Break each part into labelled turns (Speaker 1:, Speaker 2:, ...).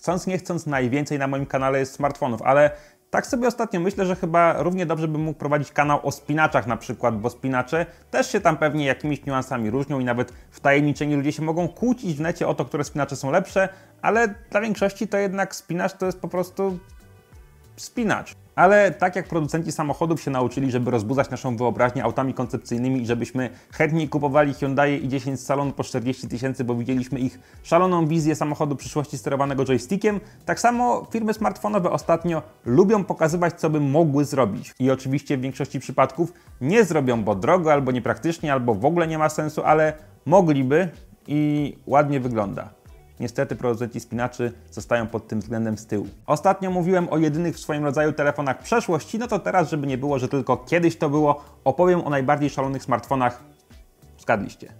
Speaker 1: chcąc nie chcąc najwięcej na moim kanale jest smartfonów, ale tak sobie ostatnio myślę, że chyba równie dobrze bym mógł prowadzić kanał o spinaczach na przykład, bo spinacze też się tam pewnie jakimiś niuansami różnią i nawet wtajemniczeni ludzie się mogą kłócić w necie o to, które spinacze są lepsze, ale dla większości to jednak spinacz to jest po prostu spinacz. Ale tak jak producenci samochodów się nauczyli, żeby rozbudzać naszą wyobraźnię autami koncepcyjnymi i żebyśmy chętniej kupowali Hyundai i 10 salon po 40 tysięcy, bo widzieliśmy ich szaloną wizję samochodu przyszłości sterowanego joystickiem, tak samo firmy smartfonowe ostatnio lubią pokazywać, co by mogły zrobić. I oczywiście w większości przypadków nie zrobią, bo drogo, albo niepraktycznie, albo w ogóle nie ma sensu, ale mogliby i ładnie wygląda. Niestety producenci spinaczy zostają pod tym względem z tyłu. Ostatnio mówiłem o jedynych w swoim rodzaju telefonach przeszłości, no to teraz, żeby nie było, że tylko kiedyś to było, opowiem o najbardziej szalonych smartfonach. Zgadliście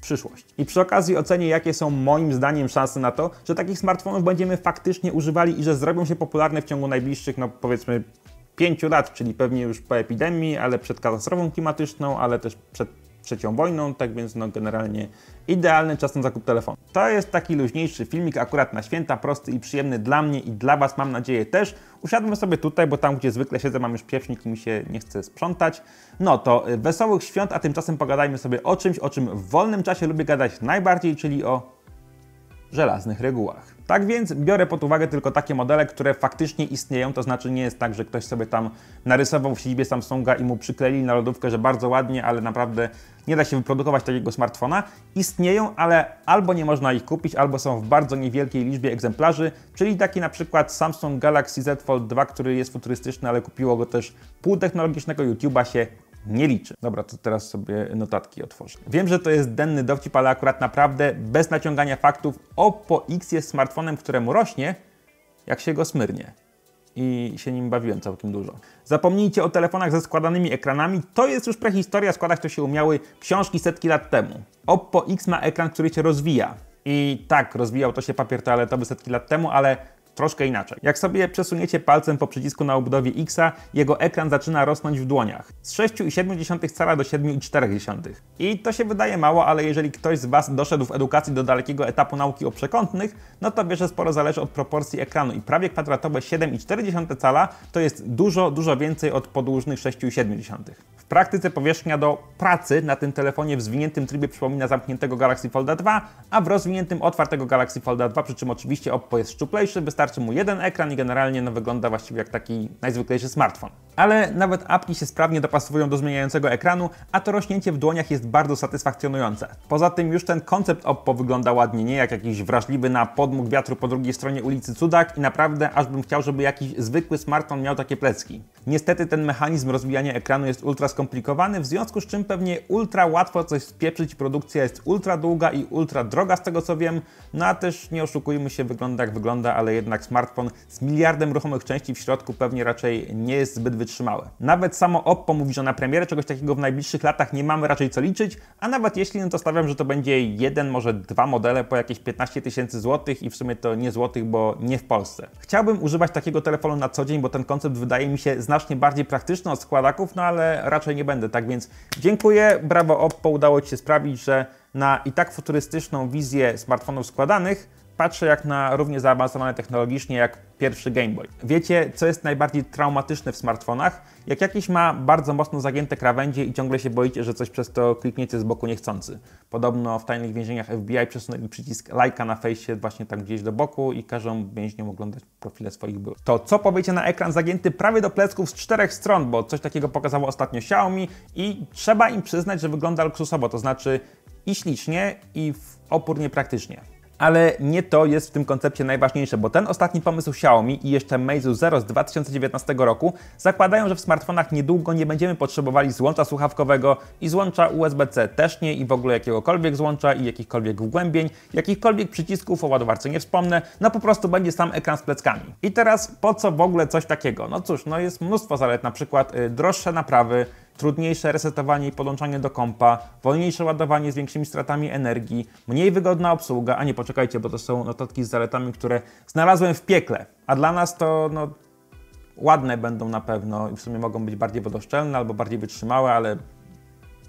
Speaker 1: przyszłość. I przy okazji ocenię, jakie są moim zdaniem szanse na to, że takich smartfonów będziemy faktycznie używali i że zrobią się popularne w ciągu najbliższych, no powiedzmy, pięciu lat, czyli pewnie już po epidemii, ale przed katastrofą klimatyczną, ale też przed trzecią wojną, tak więc no generalnie idealny czas na zakup telefonu. To jest taki luźniejszy filmik akurat na święta, prosty i przyjemny dla mnie i dla Was mam nadzieję też. Usiadłem sobie tutaj, bo tam gdzie zwykle siedzę mam już piewnik i mi się nie chce sprzątać. No to y, wesołych świąt, a tymczasem pogadajmy sobie o czymś, o czym w wolnym czasie lubię gadać najbardziej, czyli o żelaznych regułach. Tak więc biorę pod uwagę tylko takie modele, które faktycznie istnieją, to znaczy nie jest tak, że ktoś sobie tam narysował w siedzibie Samsunga i mu przykleili na lodówkę, że bardzo ładnie, ale naprawdę nie da się wyprodukować takiego smartfona. Istnieją, ale albo nie można ich kupić, albo są w bardzo niewielkiej liczbie egzemplarzy, czyli taki na przykład Samsung Galaxy Z Fold 2, który jest futurystyczny, ale kupiło go też pół technologicznego YouTube'a się nie liczy. Dobra, to teraz sobie notatki otworzę. Wiem, że to jest denny dowcip, ale akurat naprawdę bez naciągania faktów Oppo X jest smartfonem, któremu rośnie, jak się go smyrnie. I się nim bawiłem całkiem dużo. Zapomnijcie o telefonach ze składanymi ekranami. To jest już prehistoria, składać to się umiały książki setki lat temu. Oppo X ma ekran, który się rozwija. I tak, rozwijał to się papier toaletowy setki lat temu, ale troszkę inaczej. Jak sobie przesuniecie palcem po przycisku na obudowie X, jego ekran zaczyna rosnąć w dłoniach. Z 6,7 cala do 7,4. I to się wydaje mało, ale jeżeli ktoś z Was doszedł w edukacji do dalekiego etapu nauki o przekątnych, no to wie, że sporo zależy od proporcji ekranu i prawie kwadratowe 7,4 cala to jest dużo, dużo więcej od podłużnych 6,7. W praktyce powierzchnia do pracy na tym telefonie w zwiniętym trybie przypomina zamkniętego Galaxy Folda 2, a w rozwiniętym otwartego Galaxy Folda 2, przy czym oczywiście Oppo jest szczuplejszy, wystarczy wystarczy mu jeden ekran i generalnie no, wygląda właściwie jak taki najzwyklejszy smartfon. Ale nawet apki się sprawnie dopasowują do zmieniającego ekranu, a to rośnięcie w dłoniach jest bardzo satysfakcjonujące. Poza tym już ten koncept Oppo wygląda ładnie, nie jak jakiś wrażliwy na podmuch wiatru po drugiej stronie ulicy cudak i naprawdę aż bym chciał, żeby jakiś zwykły smartfon miał takie plecki. Niestety ten mechanizm rozwijania ekranu jest ultra skomplikowany, w związku z czym pewnie ultra łatwo coś spieprzyć, produkcja jest ultra długa i ultra droga z tego co wiem, no a też nie oszukujmy się, wygląda jak wygląda, ale jednak smartfon z miliardem ruchomych części w środku pewnie raczej nie jest zbyt nawet samo Oppo mówi, że na premierę czegoś takiego w najbliższych latach nie mamy raczej co liczyć, a nawet jeśli, no to stawiam, że to będzie jeden, może dwa modele po jakieś 15 tysięcy złotych i w sumie to nie złotych, bo nie w Polsce. Chciałbym używać takiego telefonu na co dzień, bo ten koncept wydaje mi się znacznie bardziej praktyczny od składaków, no ale raczej nie będę, tak więc dziękuję, brawo Oppo, udało Ci się sprawić, że na i tak futurystyczną wizję smartfonów składanych patrzę jak na równie zaawansowane technologicznie jak pierwszy Game Boy. Wiecie, co jest najbardziej traumatyczne w smartfonach? Jak jakiś ma bardzo mocno zagięte krawędzie i ciągle się boicie, że coś przez to klikniecie z boku niechcący. Podobno w tajnych więzieniach FBI przesunęli przycisk lajka na fejsie właśnie tak gdzieś do boku i każą więźniom oglądać profile swoich byłych. To co powiecie na ekran zagięty prawie do plecków z czterech stron, bo coś takiego pokazało ostatnio Xiaomi i trzeba im przyznać, że wygląda luksusowo, to znaczy i ślicznie, i w opór niepraktycznie. Ale nie to jest w tym koncepcie najważniejsze, bo ten ostatni pomysł Xiaomi i jeszcze Meizu Zero z 2019 roku zakładają, że w smartfonach niedługo nie będziemy potrzebowali złącza słuchawkowego i złącza USB-C też nie i w ogóle jakiegokolwiek złącza i jakichkolwiek wgłębień, jakichkolwiek przycisków o ładowarce nie wspomnę, no po prostu będzie sam ekran z pleckami. I teraz po co w ogóle coś takiego? No cóż, no jest mnóstwo zalet, na przykład y, droższe naprawy, trudniejsze resetowanie i podłączanie do kompa, wolniejsze ładowanie z większymi stratami energii, mniej wygodna obsługa, a nie poczekajcie, bo to są notatki z zaletami, które znalazłem w piekle, a dla nas to no, ładne będą na pewno i w sumie mogą być bardziej wodoszczelne albo bardziej wytrzymałe, ale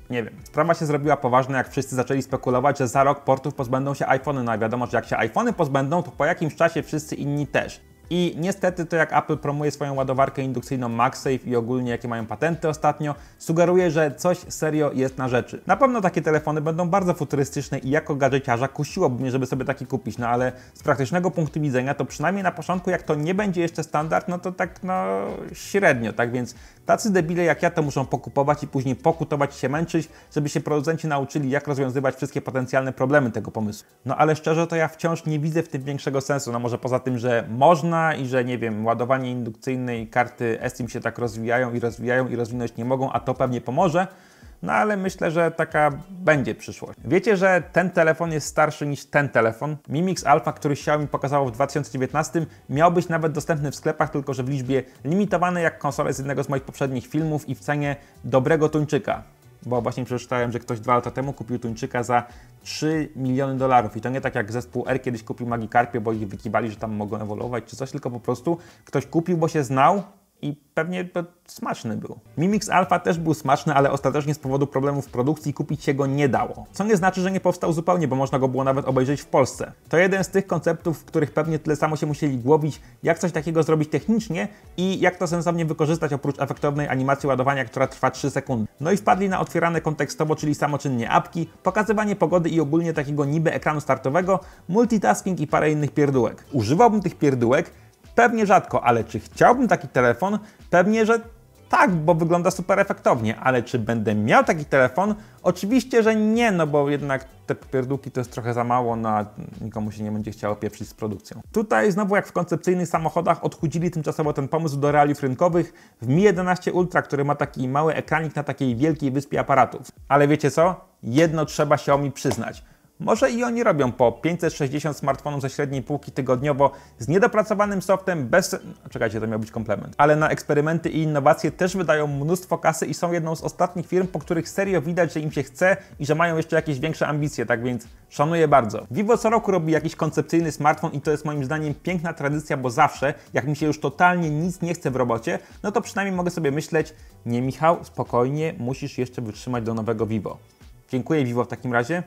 Speaker 1: nie wiem. Sprawa się zrobiła poważna, jak wszyscy zaczęli spekulować, że za rok portów pozbędą się iPhony. No a wiadomo, że jak się iPhony pozbędą, to po jakimś czasie wszyscy inni też. I niestety to jak Apple promuje swoją ładowarkę indukcyjną MagSafe i ogólnie jakie mają patenty ostatnio, sugeruje, że coś serio jest na rzeczy. Na pewno takie telefony będą bardzo futurystyczne i jako gadżeciarza kusiłoby mnie, żeby sobie taki kupić, no ale z praktycznego punktu widzenia to przynajmniej na początku, jak to nie będzie jeszcze standard, no to tak no średnio, tak więc tacy debile jak ja to muszą pokupować i później pokutować się męczyć, żeby się producenci nauczyli jak rozwiązywać wszystkie potencjalne problemy tego pomysłu. No ale szczerze to ja wciąż nie widzę w tym większego sensu, no może poza tym, że można i że nie wiem, ładowanie indukcyjne i karty SIM się tak rozwijają i rozwijają i rozwinąć nie mogą, a to pewnie pomoże. No ale myślę, że taka będzie przyszłość. Wiecie, że ten telefon jest starszy niż ten telefon? Mimix Alpha, który Xiaomi pokazało w 2019, miał być nawet dostępny w sklepach, tylko że w liczbie limitowanej jak konsole z jednego z moich poprzednich filmów i w cenie dobrego tuńczyka bo właśnie przeczytałem, że ktoś dwa lata temu kupił Tuńczyka za 3 miliony dolarów. I to nie tak jak zespół R kiedyś kupił Magikarpie, bo ich wykiwali, że tam mogą ewoluować czy coś, tylko po prostu ktoś kupił, bo się znał i pewnie smaczny był. Mimix Alpha też był smaczny, ale ostatecznie z powodu problemów w produkcji kupić się go nie dało. Co nie znaczy, że nie powstał zupełnie, bo można go było nawet obejrzeć w Polsce. To jeden z tych konceptów, w których pewnie tyle samo się musieli głowić, jak coś takiego zrobić technicznie i jak to sensownie wykorzystać oprócz efektownej animacji ładowania, która trwa 3 sekundy. No i wpadli na otwierane kontekstowo, czyli samoczynnie apki, pokazywanie pogody i ogólnie takiego niby ekranu startowego, multitasking i parę innych pierdółek. Używałbym tych pierdółek, Pewnie rzadko, ale czy chciałbym taki telefon? Pewnie, że tak, bo wygląda super efektownie, ale czy będę miał taki telefon? Oczywiście, że nie, no bo jednak te pierdółki to jest trochę za mało, no a nikomu się nie będzie chciało pieprzyć z produkcją. Tutaj znowu jak w koncepcyjnych samochodach odchudzili tymczasowo ten pomysł do realiów rynkowych w Mi 11 Ultra, który ma taki mały ekranik na takiej wielkiej wyspie aparatów. Ale wiecie co? Jedno trzeba się mi przyznać – może i oni robią po 560 smartfonów ze średniej półki tygodniowo z niedopracowanym softem, bez... Czekajcie, to miał być komplement. Ale na eksperymenty i innowacje też wydają mnóstwo kasy i są jedną z ostatnich firm, po których serio widać, że im się chce i że mają jeszcze jakieś większe ambicje, tak więc szanuję bardzo. Vivo co roku robi jakiś koncepcyjny smartfon i to jest moim zdaniem piękna tradycja, bo zawsze, jak mi się już totalnie nic nie chce w robocie, no to przynajmniej mogę sobie myśleć, nie Michał, spokojnie, musisz jeszcze wytrzymać do nowego Vivo. Dziękuję Vivo w takim razie.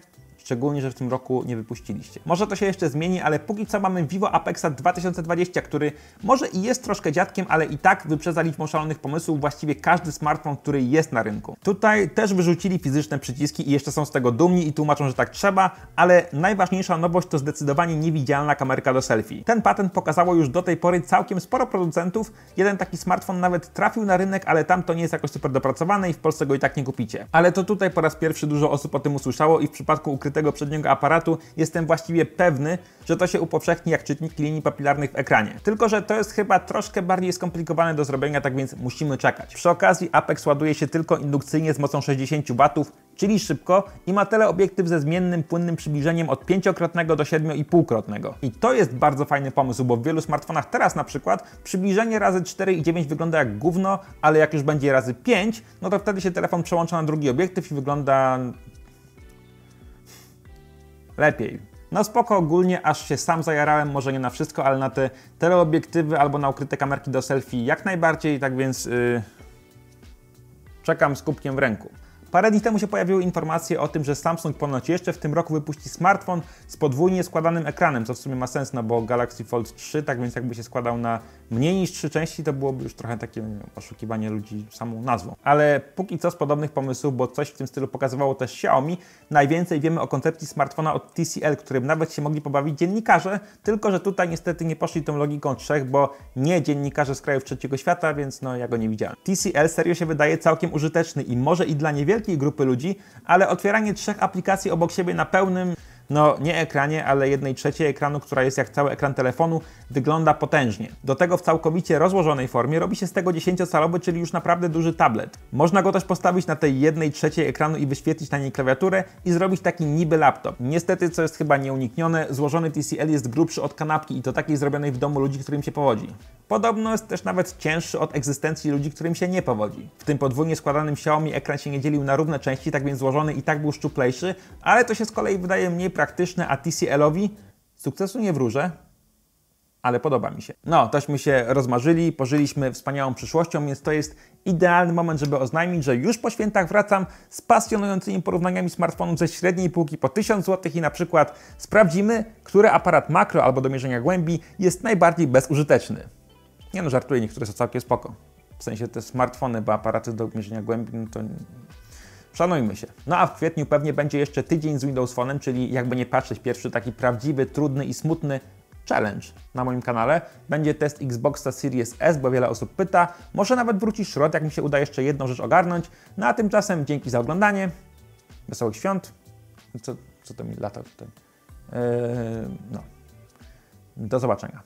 Speaker 1: Szczególnie, że w tym roku nie wypuściliście. Może to się jeszcze zmieni, ale póki co mamy Vivo Apexa 2020, który może i jest troszkę dziadkiem, ale i tak wyprzedza liczbą szalonych pomysłów właściwie każdy smartfon, który jest na rynku. Tutaj też wyrzucili fizyczne przyciski i jeszcze są z tego dumni i tłumaczą, że tak trzeba, ale najważniejsza nowość to zdecydowanie niewidzialna kamerka do selfie. Ten patent pokazało już do tej pory całkiem sporo producentów. Jeden taki smartfon nawet trafił na rynek, ale tam to nie jest jakoś super dopracowane i w Polsce go i tak nie kupicie. Ale to tutaj po raz pierwszy dużo osób o tym usłyszało i w przypadku ukrytego tego przedniego aparatu, jestem właściwie pewny, że to się upowszechni jak czytnik linii papilarnych w ekranie. Tylko, że to jest chyba troszkę bardziej skomplikowane do zrobienia, tak więc musimy czekać. Przy okazji Apex ładuje się tylko indukcyjnie z mocą 60 W, czyli szybko i ma teleobiektyw ze zmiennym płynnym przybliżeniem od 5-krotnego do 7,5-krotnego. I to jest bardzo fajny pomysł, bo w wielu smartfonach teraz na przykład przybliżenie razy 4,9 wygląda jak gówno, ale jak już będzie razy 5, no to wtedy się telefon przełącza na drugi obiektyw i wygląda lepiej. No spoko ogólnie, aż się sam zajarałem, może nie na wszystko, ale na te teleobiektywy albo na ukryte kamerki do selfie jak najbardziej, tak więc yy, czekam z kubkiem w ręku. Parę dni temu się pojawiły informacje o tym, że Samsung ponoć jeszcze w tym roku wypuści smartfon z podwójnie składanym ekranem, co w sumie ma sens, no bo Galaxy Fold 3, tak więc jakby się składał na mniej niż trzy części, to byłoby już trochę takie no, oszukiwanie ludzi samą nazwą. Ale póki co z podobnych pomysłów, bo coś w tym stylu pokazywało też Xiaomi, najwięcej wiemy o koncepcji smartfona od TCL, którym nawet się mogli pobawić dziennikarze, tylko że tutaj niestety nie poszli tą logiką trzech, bo nie dziennikarze z krajów trzeciego świata, więc no ja go nie widziałem. TCL serio się wydaje całkiem użyteczny i może i dla niewielu niewielkiej grupy ludzi, ale otwieranie trzech aplikacji obok siebie na pełnym, no nie ekranie, ale jednej trzeciej ekranu, która jest jak cały ekran telefonu, wygląda potężnie. Do tego w całkowicie rozłożonej formie robi się z tego 10-calowy, czyli już naprawdę duży tablet. Można go też postawić na tej jednej trzeciej ekranu i wyświetlić na niej klawiaturę i zrobić taki niby laptop. Niestety, co jest chyba nieuniknione, złożony TCL jest grubszy od kanapki i to takiej zrobionej w domu ludzi, którym się powodzi. Podobno jest też nawet cięższy od egzystencji ludzi, którym się nie powodzi. W tym podwójnie składanym Xiaomi ekran się nie dzielił na równe części, tak więc złożony i tak był szczuplejszy, ale to się z kolei wydaje mniej praktyczne, a TCL-owi sukcesu nie wróżę, ale podoba mi się. No, tośmy się rozmarzyli, pożyliśmy wspaniałą przyszłością, więc to jest idealny moment, żeby oznajmić, że już po świętach wracam z pasjonującymi porównaniami smartfonów ze średniej półki po 1000 zł i na przykład sprawdzimy, który aparat makro albo do mierzenia głębi jest najbardziej bezużyteczny. Nie no, żartuję, niektóre są całkiem spoko. W sensie te smartfony, bo aparaty do mierzenia głębi, no to Szanujmy się. No a w kwietniu pewnie będzie jeszcze tydzień z Windows Phone'em, czyli jakby nie patrzeć, pierwszy taki prawdziwy, trudny i smutny challenge na moim kanale. Będzie test Xboxa Series S, bo wiele osób pyta. Może nawet wróci środ, jak mi się uda jeszcze jedną rzecz ogarnąć. No a tymczasem dzięki za oglądanie. Wesołych świąt. Co, co to mi lata tutaj? Yy, no. Do zobaczenia.